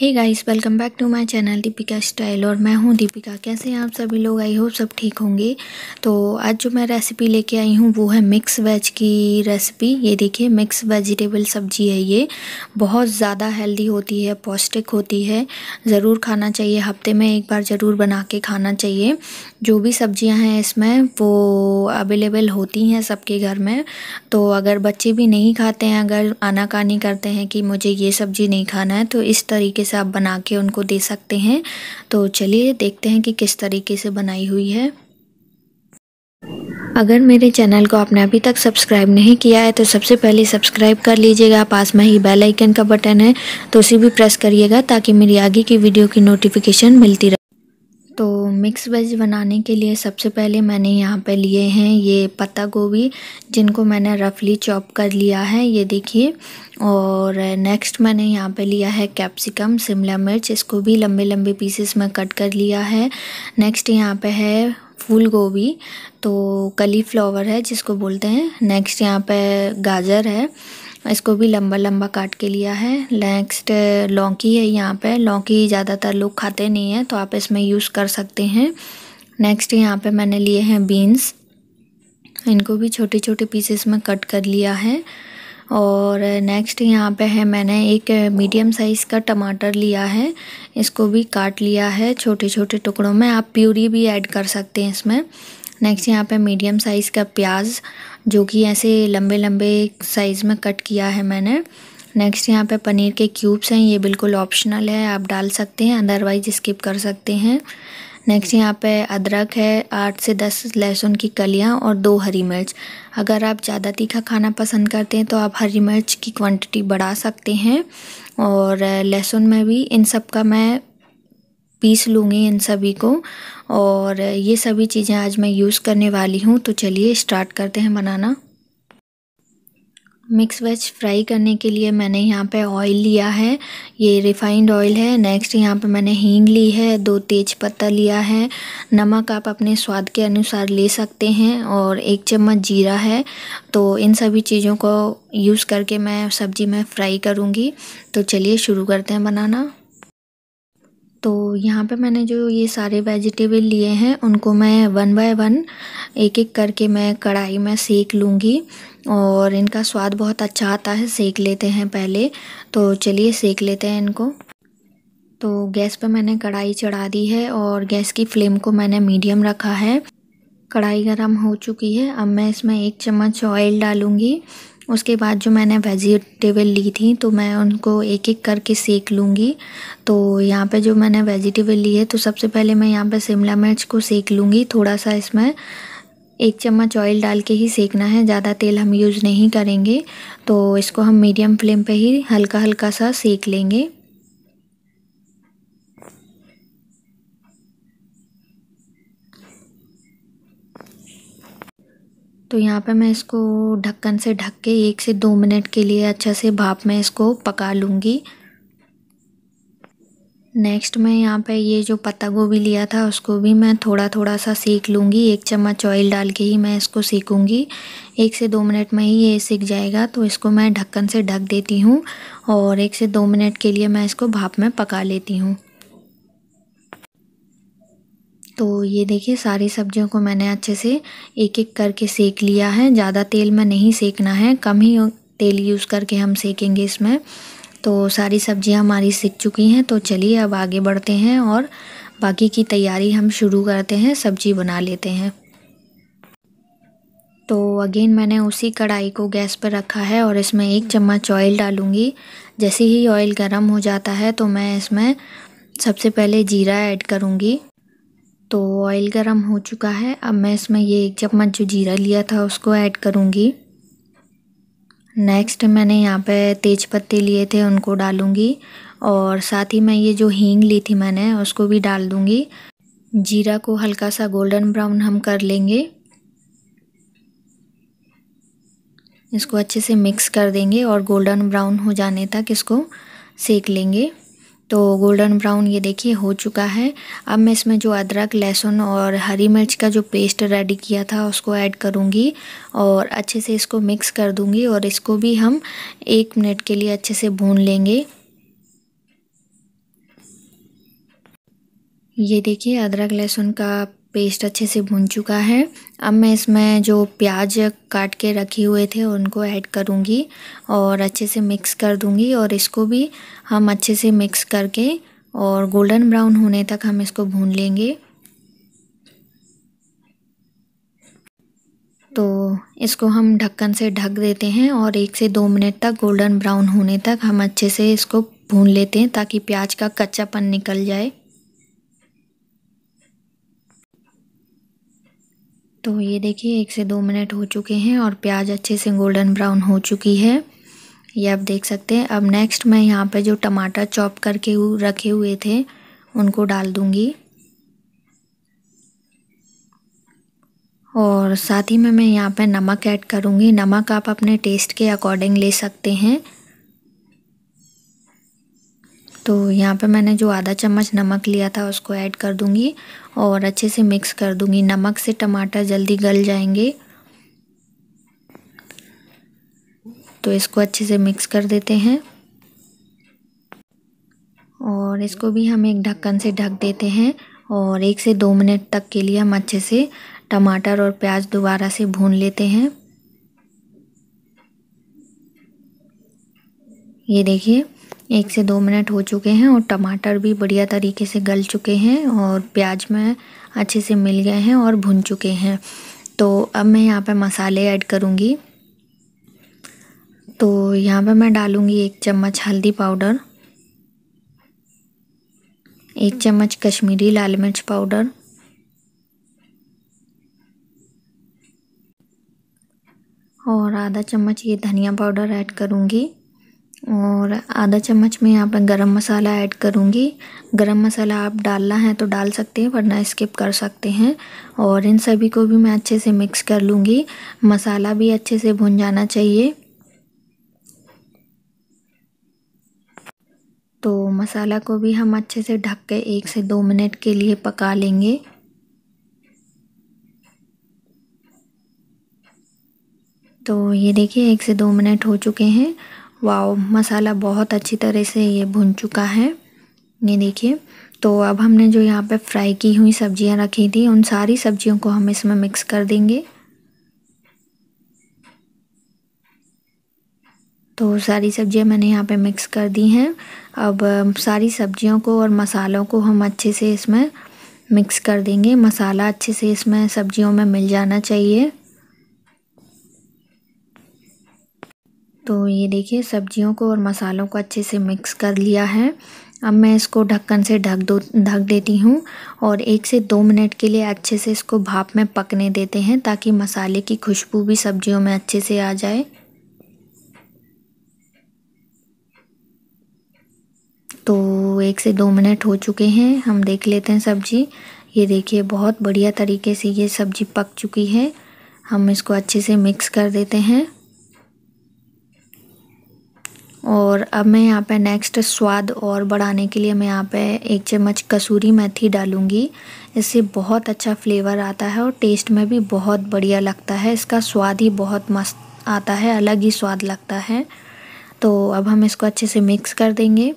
hey guys welcome back to my channel Deepika style और मैं हूँ दीपिका कैसे हैं आप सभी लोग आई होप सब ठीक होंगे तो आज जो मैं रेसिपी लेके आई हूँ वो है मिक्स वेज की रेसिपी ये देखिए मिक्स वेजिटेबल सब्जी है ये बहुत ज़्यादा हेल्दी होती है पौष्टिक होती है ज़रूर खाना चाहिए हफ्ते में एक बार ज़रूर बना के खाना चाहिए जो भी सब्जियाँ हैं इसमें वो अवेलेबल होती हैं सबके घर में तो अगर बच्चे भी नहीं खाते हैं अगर आनाकानी करते हैं कि मुझे ये सब्ज़ी नहीं खाना है तो इस तरीके से आप बना के उनको दे सकते हैं तो चलिए देखते हैं कि किस तरीके से बनाई हुई है अगर मेरे चैनल को आपने अभी तक सब्सक्राइब नहीं किया है तो सबसे पहले सब्सक्राइब कर लीजिएगा पास में ही बेल आइकन का बटन है तो उसे भी प्रेस करिएगा ताकि मेरी आगे की वीडियो की नोटिफिकेशन मिलती रहे मिक्स वेज बनाने के लिए सबसे पहले मैंने यहाँ पे लिए हैं ये पत्ता गोभी जिनको मैंने रफली चॉप कर लिया है ये देखिए और नेक्स्ट मैंने यहाँ पे लिया है कैप्सिकम शिमला मिर्च इसको भी लंबे लंबे पीसेस में कट कर लिया है नेक्स्ट यहाँ पे है फूल गोभी तो कली फ्लावर है जिसको बोलते हैं नेक्स्ट यहाँ पर गाजर है हाँ, इसको भी लंबा लंबा काट के लिया है नेक्स्ट लौकी है यहाँ पे लौकी ज़्यादातर लोग खाते नहीं हैं तो आप इसमें यूज़ कर सकते हैं नेक्स्ट यहाँ पे मैंने लिए हैं बीन्स इनको भी छोटे छोटे पीसेस में कट कर लिया है और नेक्स्ट यहाँ पे है मैंने एक मीडियम साइज़ का टमाटर लिया है इसको भी काट लिया है छोटे छोटे टुकड़ों में आप प्यूरी भी ऐड कर सकते हैं इसमें नेक्स्ट यहाँ पे मीडियम साइज़ का प्याज जो कि ऐसे लंबे लंबे साइज़ में कट किया है मैंने नेक्स्ट यहाँ पे पनीर के क्यूब्स हैं ये बिल्कुल ऑप्शनल है आप डाल सकते हैं अदरवाइज स्किप कर सकते हैं नेक्स्ट यहाँ पे अदरक है आठ से दस लहसुन की कलियाँ और दो हरी मिर्च अगर आप ज़्यादा तीखा खाना पसंद करते हैं तो आप हरी मिर्च की क्वांटिटी बढ़ा सकते हैं और लहसुन में भी इन सब का मैं पीस लूँगी इन सभी को और ये सभी चीज़ें आज मैं यूज़ करने वाली हूँ तो चलिए स्टार्ट करते हैं बनाना मिक्स वेज फ्राई करने के लिए मैंने यहाँ पे ऑयल लिया है ये रिफाइंड ऑयल है नेक्स्ट यहाँ पे मैंने हींग ली है दो तेज पत्ता लिया है नमक आप अपने स्वाद के अनुसार ले सकते हैं और एक चम्मच जीरा है तो इन सभी चीज़ों को यूज़ करके मैं सब्ज़ी में फ्राई करूँगी तो चलिए शुरू करते हैं बनाना तो यहाँ पे मैंने जो ये सारे वेजिटेबल लिए हैं उनको मैं वन बाय वन एक एक करके मैं कढ़ाई में सेक लूँगी और इनका स्वाद बहुत अच्छा आता है सेक लेते हैं पहले तो चलिए सेक लेते हैं इनको तो गैस पे मैंने कढ़ाई चढ़ा दी है और गैस की फ्लेम को मैंने मीडियम रखा है कढ़ाई गर्म हो चुकी है अब मैं इसमें एक चम्मच ऑयल डालूँगी उसके बाद जो मैंने वेजिटेबल ली थी तो मैं उनको एक एक करके सेक लूँगी तो यहाँ पे जो मैंने वेजिटेबल ली है तो सबसे पहले मैं यहाँ पे शिमला मिर्च को सेक लूँगी थोड़ा सा इसमें एक चम्मच ऑयल डाल के ही सेकना है ज़्यादा तेल हम यूज़ नहीं करेंगे तो इसको हम मीडियम फ्लेम पे ही हल्का हल्का सा सेक लेंगे तो यहाँ पे मैं इसको ढक्कन से ढक के एक से दो मिनट के लिए अच्छे से भाप में इसको पका लूँगी नेक्स्ट मैं यहाँ पे ये जो पत्ता गोभी लिया था उसको भी मैं थोड़ा थोड़ा सा सेक लूँगी एक चम्मच ऑयल डाल के ही मैं इसको सेकूँगी एक से दो मिनट में ही ये सीख जाएगा तो इसको मैं ढक्कन से ढक देती हूँ और एक से दो मिनट के लिए मैं इसको भाप में पका लेती हूँ तो ये देखिए सारी सब्जियों को मैंने अच्छे से एक एक करके सेक लिया है ज़्यादा तेल में नहीं सेकना है कम ही तेल यूज़ करके हम सेकेंगे इसमें तो सारी सब्जियां हमारी सीख चुकी हैं तो चलिए अब आगे बढ़ते हैं और बाकी की तैयारी हम शुरू करते हैं सब्जी बना लेते हैं तो अगेन मैंने उसी कढ़ाई को गैस पर रखा है और इसमें एक चम्मच ऑयल डालूँगी जैसे ही ऑयल गर्म हो जाता है तो मैं इसमें सबसे पहले जीरा ऐड करूँगी तो ऑयल गरम हो चुका है अब मैं इसमें ये एक चम्मच जो जीरा लिया था उसको ऐड करूँगी नेक्स्ट मैंने यहाँ पे तेज पत्ते लिए थे उनको डालूँगी और साथ ही मैं ये जो हींग ली थी मैंने उसको भी डाल दूँगी जीरा को हल्का सा गोल्डन ब्राउन हम कर लेंगे इसको अच्छे से मिक्स कर देंगे और गोल्डन ब्राउन हो जाने तक इसको सेक लेंगे तो गोल्डन ब्राउन ये देखिए हो चुका है अब मैं इसमें जो अदरक लहसुन और हरी मिर्च का जो पेस्ट रेडी किया था उसको ऐड करूँगी और अच्छे से इसको मिक्स कर दूँगी और इसको भी हम एक मिनट के लिए अच्छे से भून लेंगे ये देखिए अदरक लहसुन का पेस्ट अच्छे से भुन चुका है अब मैं इसमें जो प्याज काट के रखे हुए थे उनको ऐड करूँगी और अच्छे से मिक्स कर दूँगी और इसको भी हम अच्छे से मिक्स करके और गोल्डन ब्राउन होने तक हम इसको भून लेंगे तो इसको हम ढक्कन से ढक देते हैं और एक से दो मिनट तक गोल्डन ब्राउन होने तक हम अच्छे से इसको भून लेते हैं ताकि प्याज का कच्चापन निकल जाए तो ये देखिए एक से दो मिनट हो चुके हैं और प्याज अच्छे से गोल्डन ब्राउन हो चुकी है ये आप देख सकते हैं अब नेक्स्ट मैं यहाँ पे जो टमाटर चॉप करके रखे हुए थे उनको डाल दूँगी और साथ ही में मैं यहाँ पे नमक ऐड करूँगी नमक आप अपने टेस्ट के अकॉर्डिंग ले सकते हैं तो यहाँ पे मैंने जो आधा चम्मच नमक लिया था उसको ऐड कर दूँगी और अच्छे से मिक्स कर दूँगी नमक से टमाटर जल्दी गल जाएंगे तो इसको अच्छे से मिक्स कर देते हैं और इसको भी हम एक ढक्कन से ढक देते हैं और एक से दो मिनट तक के लिए हम अच्छे से टमाटर और प्याज दोबारा से भून लेते हैं ये देखिए एक से दो मिनट हो चुके हैं और टमाटर भी बढ़िया तरीके से गल चुके हैं और प्याज में अच्छे से मिल गए हैं और भुन चुके हैं तो अब मैं यहाँ पर मसाले ऐड करूँगी तो यहाँ पर मैं डालूँगी एक चम्मच हल्दी पाउडर एक चम्मच कश्मीरी लाल मिर्च पाउडर और आधा चम्मच ये धनिया पाउडर ऐड करूँगी और आधा चम्मच में यहाँ पर गरम मसाला ऐड करूँगी गरम मसाला आप डालना है तो डाल सकते हैं वरना स्किप कर सकते हैं और इन सभी को भी मैं अच्छे से मिक्स कर लूँगी मसाला भी अच्छे से भुन जाना चाहिए तो मसाला को भी हम अच्छे से ढक के एक से दो मिनट के लिए पका लेंगे तो ये देखिए एक से दो मिनट हो चुके हैं वाओ मसाला बहुत अच्छी तरह से ये भुन चुका है ये देखिए तो अब हमने जो यहाँ पे फ्राई की हुई सब्जियाँ रखी थी उन सारी सब्जियों को हम इसमें मिक्स कर देंगे तो सारी सब्ज़ियाँ मैंने यहाँ पे मिक्स कर दी हैं अब सारी सब्जियों को और मसालों को हम अच्छे से इसमें मिक्स कर देंगे मसाला अच्छे से इसमें सब्जियों में मिल जाना चाहिए तो ये देखिए सब्जियों को और मसालों को अच्छे से मिक्स कर लिया है अब मैं इसको ढक्कन से ढक दो ढक देती हूँ और एक से दो मिनट के लिए अच्छे से इसको भाप में पकने देते हैं ताकि मसाले की खुशबू भी सब्जियों में अच्छे से आ जाए तो एक से दो मिनट हो चुके हैं हम देख लेते हैं सब्ज़ी ये देखिए बहुत बढ़िया तरीके से ये सब्ज़ी पक चुकी है हम इसको अच्छे से मिक्स कर देते हैं और अब मैं यहाँ पे नेक्स्ट स्वाद और बढ़ाने के लिए मैं यहाँ पे एक चम्मच कसूरी मेथी डालूँगी इससे बहुत अच्छा फ्लेवर आता है और टेस्ट में भी बहुत बढ़िया लगता है इसका स्वाद ही बहुत मस्त आता है अलग ही स्वाद लगता है तो अब हम इसको अच्छे से मिक्स कर देंगे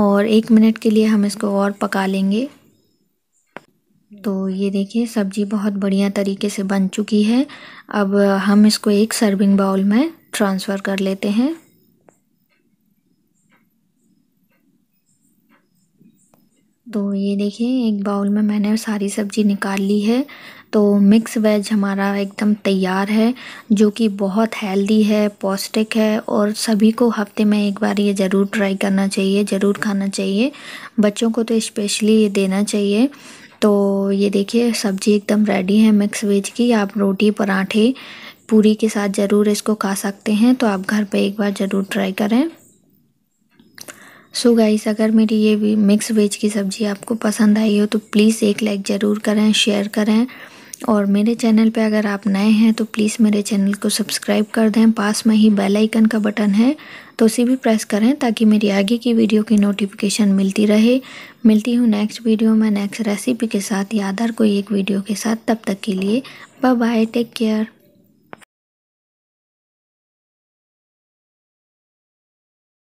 और एक मिनट के लिए हम इसको और पका लेंगे तो ये देखिए सब्ज़ी बहुत बढ़िया तरीके से बन चुकी है अब हम इसको एक सर्विंग बाउल में ट्रांसफ़र कर लेते हैं तो ये देखिए एक बाउल में मैंने सारी सब्ज़ी निकाल ली है तो मिक्स वेज हमारा एकदम तैयार है जो कि बहुत हेल्दी है पौष्टिक है और सभी को हफ्ते में एक बार ये ज़रूर ट्राई करना चाहिए ज़रूर खाना चाहिए बच्चों को तो स्पेशली ये देना चाहिए तो ये देखिए सब्ज़ी एकदम रेडी है मिक्स वेज की आप रोटी पराठे पूरी के साथ ज़रूर इसको खा सकते हैं तो आप घर पर एक बार ज़रूर ट्राई करें सो so गाइस अगर मेरी ये मिक्स वेज की सब्ज़ी आपको पसंद आई हो तो प्लीज़ एक लाइक ज़रूर करें शेयर करें और मेरे चैनल पे अगर आप नए हैं तो प्लीज़ मेरे चैनल को सब्सक्राइब कर दें पास में ही बेल आइकन का बटन है तो उसे भी प्रेस करें ताकि मेरी आगे की वीडियो की नोटिफिकेशन मिलती रहे मिलती हूँ नेक्स्ट वीडियो में नेक्स्ट रेसिपी के साथ या अदर कोई एक वीडियो के साथ तब तक के लिए बाय बाय टेक केयर